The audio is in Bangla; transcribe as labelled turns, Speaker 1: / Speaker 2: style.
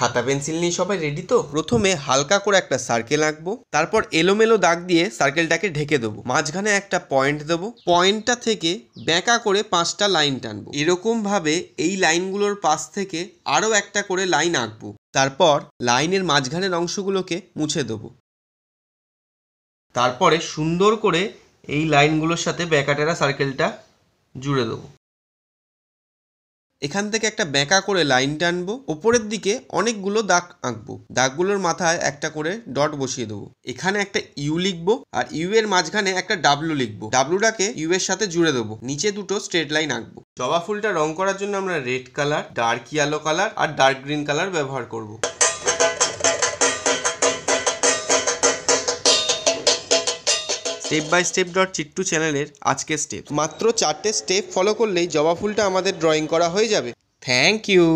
Speaker 1: খাতা পেন্সিল নিয়ে সবাই রেডি তো প্রথমে হালকা করে একটা সার্কেল আঁকবো তারপর এলোমেলো দাগ দিয়ে সার্কেলটাকে ঢেকে দেবো মাঝখানে একটা পয়েন্ট দেবো পয়েন্টটা থেকে ব্যাঁকা করে পাঁচটা লাইন টানবো এরকমভাবে এই লাইনগুলোর পাশ থেকে আরও একটা করে লাইন আঁকবো তারপর লাইনের মাঝখানের অংশগুলোকে মুছে দেবো তারপরে সুন্দর করে এই লাইনগুলোর সাথে ব্যাকাটেরা সার্কেলটা জুড়ে দেবো এখান থেকে একটা বেঁকা করে লাইন টানবো ওপরের দিকে অনেকগুলো দাগ আঁকবো দাগগুলোর মাথায় একটা করে ডট বসিয়ে দেবো এখানে একটা ইউ লিখবো আর ইউ এর মাঝখানে একটা ডাব্লু লিখবো ডাব্লুটাকে ইউ এর সাথে জুড়ে দেবো নিচে দুটো স্ট্রেট লাইন আঁকবো জবা ফুলটা রং করার জন্য আমরা red colour dark yellow colour আর ডার্ক গ্রিন কালার ব্যবহার করবো স্টেপ বাই স্টেপ ডট চিট্টু চ্যানেলের আজকের স্টেপ মাত্র চারটে স্টেপ ফলো করলেই জবা ফুলটা আমাদের ড্রয়িং করা হয়ে যাবে থ্যাংক ইউ